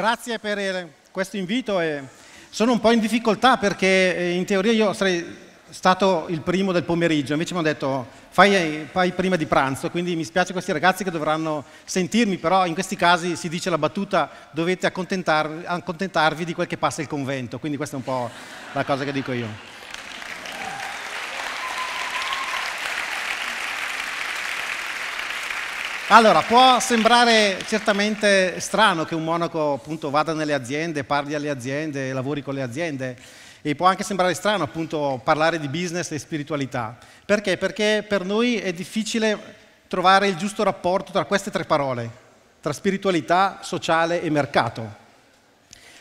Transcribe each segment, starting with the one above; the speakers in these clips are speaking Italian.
Grazie per eh, questo invito. Sono un po' in difficoltà perché eh, in teoria io sarei stato il primo del pomeriggio, invece mi hanno detto fai, eh, fai, prima di pranzo, quindi mi spiace questi ragazzi che dovranno sentirmi, però in questi casi si dice la battuta dovete accontentarvi, accontentarvi di quel che passa il convento, quindi questa è un po' la cosa che dico io. Allora, può sembrare certamente strano che un monaco appunto vada nelle aziende, parli alle aziende, lavori con le aziende e può anche sembrare strano appunto parlare di business e spiritualità. Perché? Perché per noi è difficile trovare il giusto rapporto tra queste tre parole, tra spiritualità, sociale e mercato.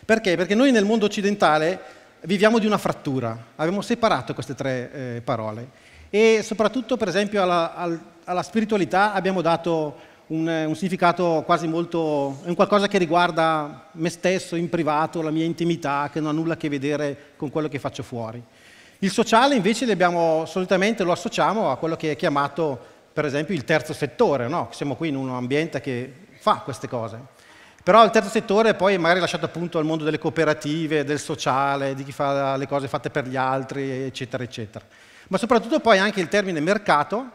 Perché? Perché noi nel mondo occidentale viviamo di una frattura, abbiamo separato queste tre eh, parole e soprattutto per esempio alla, al alla spiritualità abbiamo dato un, eh, un significato quasi molto, è un qualcosa che riguarda me stesso in privato, la mia intimità, che non ha nulla a che vedere con quello che faccio fuori. Il sociale invece abbiamo, solitamente lo associamo a quello che è chiamato per esempio il terzo settore, no? siamo qui in un ambiente che fa queste cose. Però il terzo settore poi è magari lasciato appunto al mondo delle cooperative, del sociale, di chi fa le cose fatte per gli altri, eccetera, eccetera. Ma soprattutto poi anche il termine mercato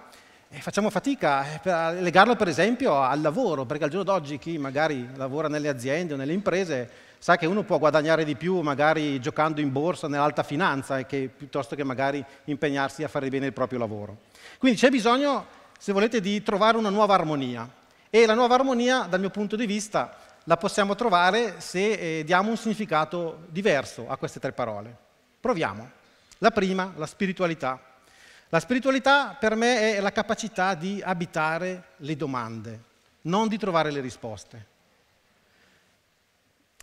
facciamo fatica a eh, legarlo per esempio al lavoro, perché al giorno d'oggi chi magari lavora nelle aziende o nelle imprese sa che uno può guadagnare di più magari giocando in borsa nell'alta finanza che, piuttosto che magari impegnarsi a fare bene il proprio lavoro. Quindi c'è bisogno, se volete, di trovare una nuova armonia e la nuova armonia, dal mio punto di vista, la possiamo trovare se eh, diamo un significato diverso a queste tre parole. Proviamo. La prima, la spiritualità. La spiritualità per me è la capacità di abitare le domande, non di trovare le risposte.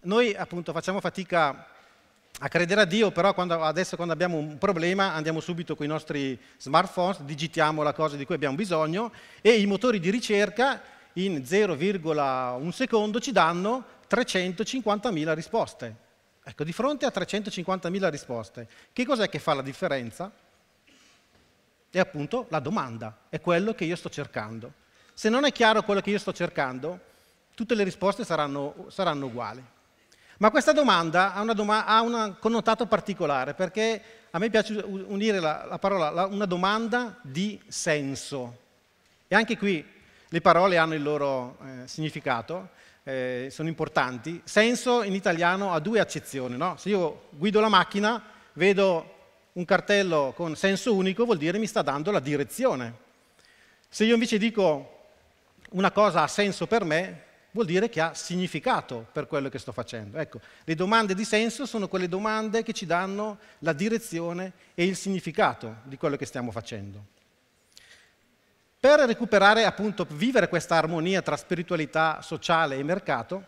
Noi appunto facciamo fatica a credere a Dio, però quando, adesso quando abbiamo un problema andiamo subito con i nostri smartphone, digitiamo la cosa di cui abbiamo bisogno e i motori di ricerca in 0,1 secondo ci danno 350.000 risposte. Ecco, di fronte a 350.000 risposte, che cos'è che fa la differenza? è appunto la domanda, è quello che io sto cercando. Se non è chiaro quello che io sto cercando, tutte le risposte saranno, saranno uguali. Ma questa domanda ha, doma ha un connotato particolare perché a me piace unire la, la parola la, una domanda di senso. E anche qui le parole hanno il loro eh, significato, eh, sono importanti. Senso in italiano ha due accezioni. No? Se io guido la macchina, vedo un cartello con senso unico vuol dire mi sta dando la direzione. Se io invece dico una cosa ha senso per me, vuol dire che ha significato per quello che sto facendo. Ecco, le domande di senso sono quelle domande che ci danno la direzione e il significato di quello che stiamo facendo. Per recuperare, appunto, vivere questa armonia tra spiritualità sociale e mercato,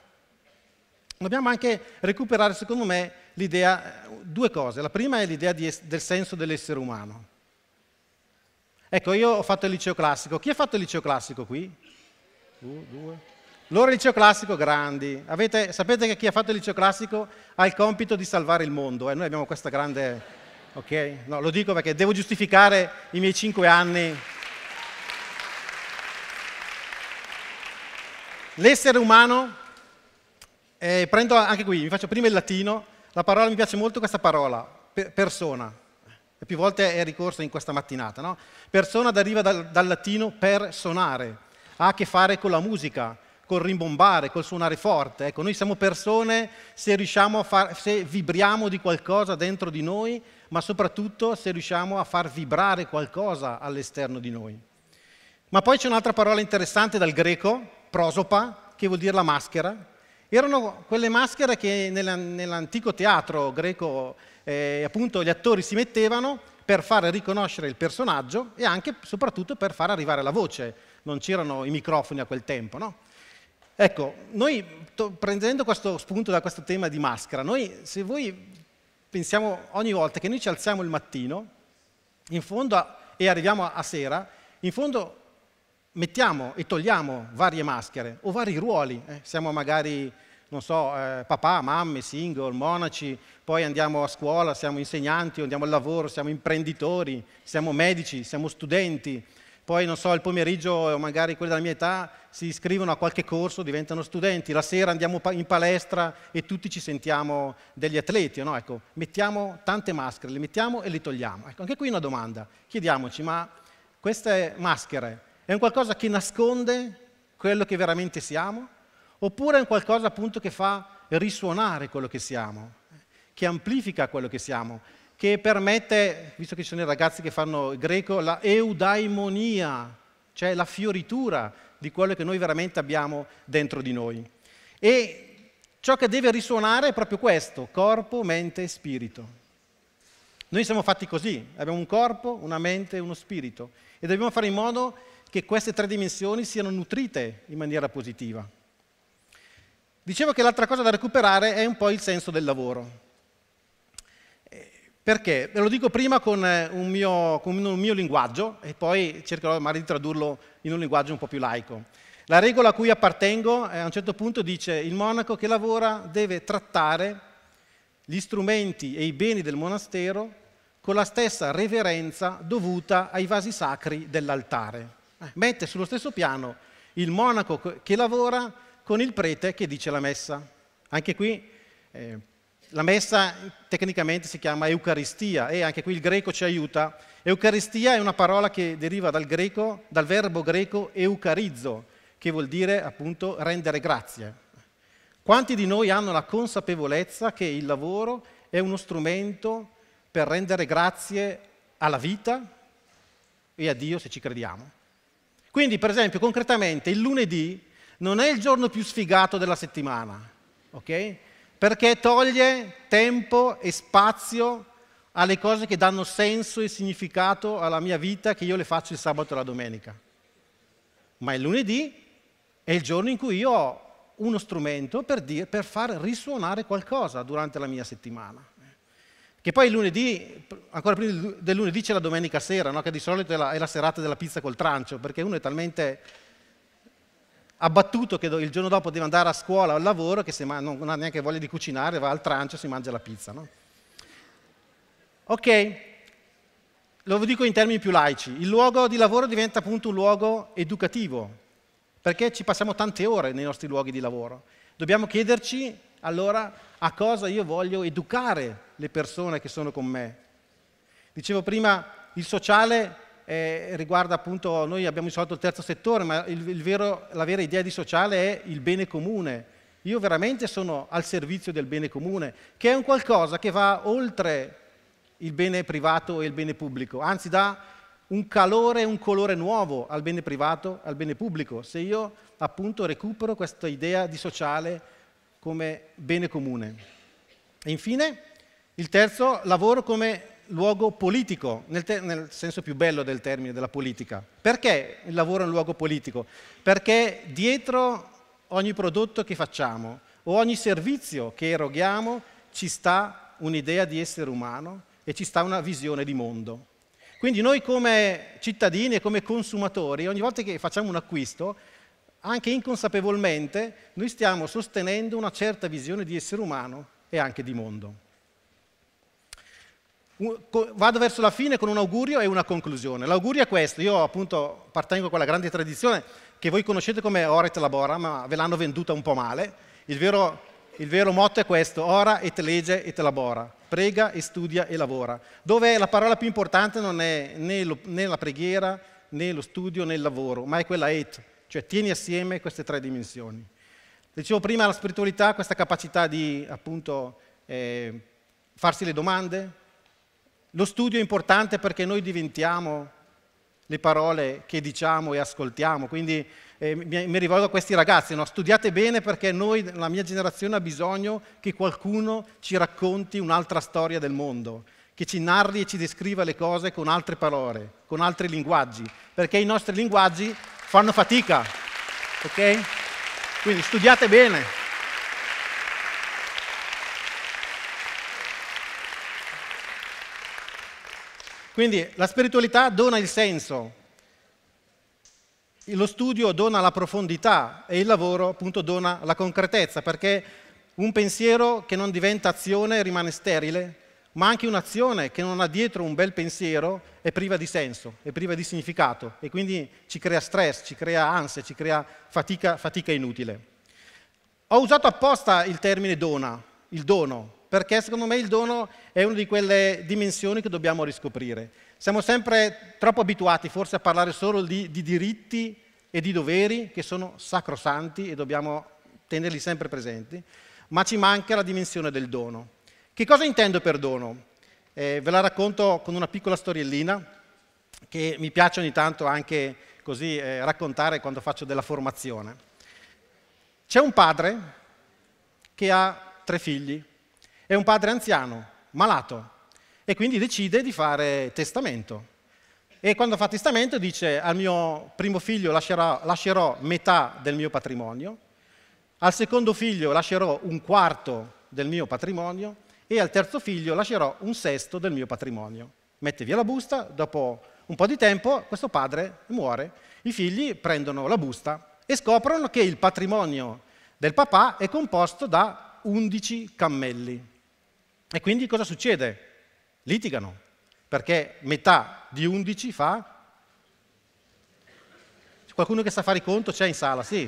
dobbiamo anche recuperare, secondo me, l'idea, due cose. La prima è l'idea di, del senso dell'essere umano. Ecco, io ho fatto il liceo classico. Chi ha fatto il liceo classico qui? Uh, due. Loro il liceo classico grandi. Avete, sapete che chi ha fatto il liceo classico ha il compito di salvare il mondo. Eh? Noi abbiamo questa grande... Ok? No, lo dico perché devo giustificare i miei cinque anni. L'essere umano, eh, prendo anche qui, mi faccio prima il latino, la parola mi piace molto questa parola, persona. E più volte è ricorsa in questa mattinata, no? Persona deriva dal, dal latino per suonare, ha a che fare con la musica, col rimbombare, col suonare forte. Ecco, noi siamo persone se riusciamo a far, se vibriamo di qualcosa dentro di noi, ma soprattutto se riusciamo a far vibrare qualcosa all'esterno di noi. Ma poi c'è un'altra parola interessante dal greco, prosopa, che vuol dire la maschera, erano quelle maschere che nell'antico teatro greco eh, appunto gli attori si mettevano per far riconoscere il personaggio e anche e soprattutto per far arrivare la voce. Non c'erano i microfoni a quel tempo, no? Ecco, noi prendendo questo spunto da questo tema di maschera, noi se voi pensiamo ogni volta che noi ci alziamo il mattino, in fondo a, e arriviamo a sera, in fondo mettiamo e togliamo varie maschere o vari ruoli, eh, siamo magari, non so, eh, papà, mamme, single, monaci, poi andiamo a scuola, siamo insegnanti, andiamo al lavoro, siamo imprenditori, siamo medici, siamo studenti, poi non so, il pomeriggio magari quelli della mia età si iscrivono a qualche corso, diventano studenti, la sera andiamo in palestra e tutti ci sentiamo degli atleti, no? ecco, mettiamo tante maschere, le mettiamo e le togliamo. Ecco, anche qui una domanda, chiediamoci, ma queste maschere è un qualcosa che nasconde quello che veramente siamo? Oppure è un qualcosa appunto che fa risuonare quello che siamo, che amplifica quello che siamo, che permette, visto che ci sono i ragazzi che fanno greco, la eudaimonia, cioè la fioritura di quello che noi veramente abbiamo dentro di noi. E ciò che deve risuonare è proprio questo, corpo, mente e spirito. Noi siamo fatti così, abbiamo un corpo, una mente e uno spirito e dobbiamo fare in modo che queste tre dimensioni siano nutrite in maniera positiva. Dicevo che l'altra cosa da recuperare è un po' il senso del lavoro. Eh, perché? Ve lo dico prima con eh, un, mio, con un mio linguaggio e poi cercherò magari di tradurlo in un linguaggio un po' più laico. La regola a cui appartengo eh, a un certo punto dice il monaco che lavora deve trattare gli strumenti e i beni del monastero con la stessa reverenza dovuta ai vasi sacri dell'altare. Eh. Mette sullo stesso piano il monaco che lavora con il prete che dice la messa. Anche qui eh, la messa tecnicamente si chiama Eucaristia e anche qui il greco ci aiuta. Eucaristia è una parola che deriva dal, greco, dal verbo greco eucarizzo, che vuol dire appunto rendere grazie. Quanti di noi hanno la consapevolezza che il lavoro è uno strumento per rendere grazie alla vita e a Dio se ci crediamo? Quindi, per esempio, concretamente, il lunedì non è il giorno più sfigato della settimana, ok? Perché toglie tempo e spazio alle cose che danno senso e significato alla mia vita che io le faccio il sabato e la domenica. Ma il lunedì è il giorno in cui io ho uno strumento per, dire, per far risuonare qualcosa durante la mia settimana. Che poi il lunedì, ancora prima del lunedì c'è la domenica sera, no? che di solito è la, è la serata della pizza col trancio, perché uno è talmente abbattuto che il giorno dopo deve andare a scuola o al lavoro che se non ha neanche voglia di cucinare va al trancio e si mangia la pizza. No? Ok, lo dico in termini più laici, il luogo di lavoro diventa appunto un luogo educativo, perché ci passiamo tante ore nei nostri luoghi di lavoro. Dobbiamo chiederci allora a cosa io voglio educare le persone che sono con me. Dicevo prima, il sociale eh, riguarda appunto, noi abbiamo risolto il terzo settore, ma il, il vero, la vera idea di sociale è il bene comune. Io veramente sono al servizio del bene comune, che è un qualcosa che va oltre il bene privato e il bene pubblico, anzi dà un calore un colore nuovo al bene privato, al bene pubblico, se io appunto recupero questa idea di sociale come bene comune. E infine, il terzo, lavoro come luogo politico, nel, nel, senso più bello del termine della politica. Perché il lavoro è un luogo politico? Perché dietro ogni prodotto che facciamo o ogni servizio che eroghiamo ci sta un'idea di essere umano e ci sta una visione di mondo. Quindi noi come cittadini e come consumatori, ogni volta che facciamo un acquisto, anche inconsapevolmente, noi stiamo sostenendo una certa visione di essere umano e anche di mondo vado verso la fine con un augurio e una conclusione. L'augurio è questo, io appunto partengo a quella grande tradizione che voi conoscete come Oret Labora, ma ve l'hanno venduta un po' male. Il vero, il vero motto è questo, ora et lege et labora, prega e studia e lavora, dove la parola più importante non è né, lo, né la preghiera, né lo studio, né il lavoro, ma è quella et, cioè tieni assieme queste tre dimensioni. Dicevo prima la spiritualità, questa capacità di appunto eh, farsi le domande, lo studio è importante perché noi diventiamo le parole che diciamo e ascoltiamo, quindi eh, mi, mi, rivolgo a questi ragazzi, no? studiate bene perché noi, la mia generazione ha bisogno che qualcuno ci racconti un'altra storia del mondo, che ci narri e ci descriva le cose con altre parole, con altri linguaggi, perché i nostri linguaggi fanno fatica, ok? Quindi studiate bene. Quindi la spiritualità dona il senso, lo studio dona la profondità e il lavoro appunto dona la concretezza, perché un pensiero che non diventa azione rimane sterile, ma anche un'azione che non ha dietro un bel pensiero è priva di senso, è priva di significato e quindi ci crea stress, ci crea ansia, ci crea fatica, fatica inutile. Ho usato apposta il termine dona, il dono, perché secondo me il dono è una di quelle dimensioni che dobbiamo riscoprire. Siamo sempre troppo abituati forse a parlare solo di, di diritti e di doveri che sono sacrosanti e dobbiamo tenerli sempre presenti, ma ci manca la dimensione del dono. Che cosa intendo per dono? Eh, ve la racconto con una piccola storiellina che mi piace ogni tanto anche così eh, raccontare quando faccio della formazione. C'è un padre che ha tre figli è un padre anziano, malato, e quindi decide di fare testamento. E quando fa testamento dice al mio primo figlio lascerò, lascerò metà del mio patrimonio, al secondo figlio lascerò un quarto del mio patrimonio e al terzo figlio lascerò un sesto del mio patrimonio. Mette via la busta, dopo un po' di tempo questo padre muore, i figli prendono la busta e scoprono che il patrimonio del papà è composto da 11 cammelli. E quindi cosa succede? Litigano, perché metà di 11 fa... C'è qualcuno che sa fare i conto? C'è in sala, sì.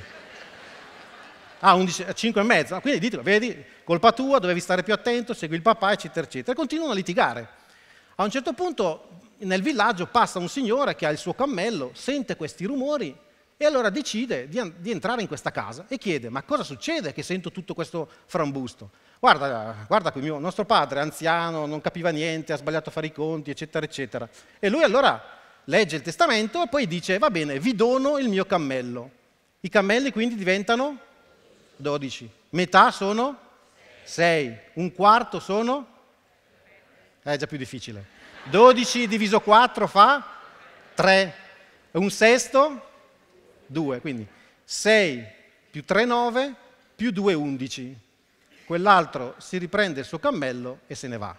Ah, 11, 5 eh, e mezza, quindi ditelo, vedi, colpa tua, dovevi stare più attento, segui il papà, eccetera, eccetera. E continuano a litigare. A un certo punto nel villaggio passa un signore che ha il suo cammello, sente questi rumori e allora decide di, di, entrare in questa casa e chiede, ma cosa succede che sento tutto questo frambusto? Guarda, guarda qui, mio, nostro padre, anziano, non capiva niente, ha sbagliato a fare i conti, eccetera, eccetera. E lui allora legge il testamento e poi dice, va bene, vi dono il mio cammello. I cammelli quindi diventano 12, metà sono 6, un quarto sono... Eh, è già più difficile. 12 diviso 4 fa 3, un sesto 2, quindi 6 più 3, 9, più 2, 11. Quell'altro si riprende il suo cammello e se ne va.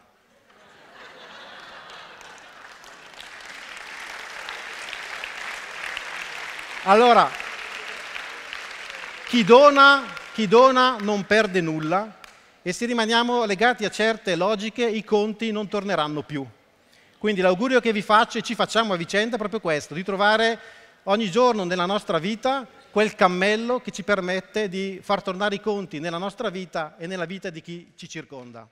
Allora, chi dona, chi dona non perde nulla e se rimaniamo legati a certe logiche i conti non torneranno più. Quindi l'augurio che vi faccio e ci facciamo a vicenda è proprio questo, di trovare ogni giorno nella nostra vita quel cammello che ci permette di far tornare i conti nella nostra vita e nella vita di chi ci circonda.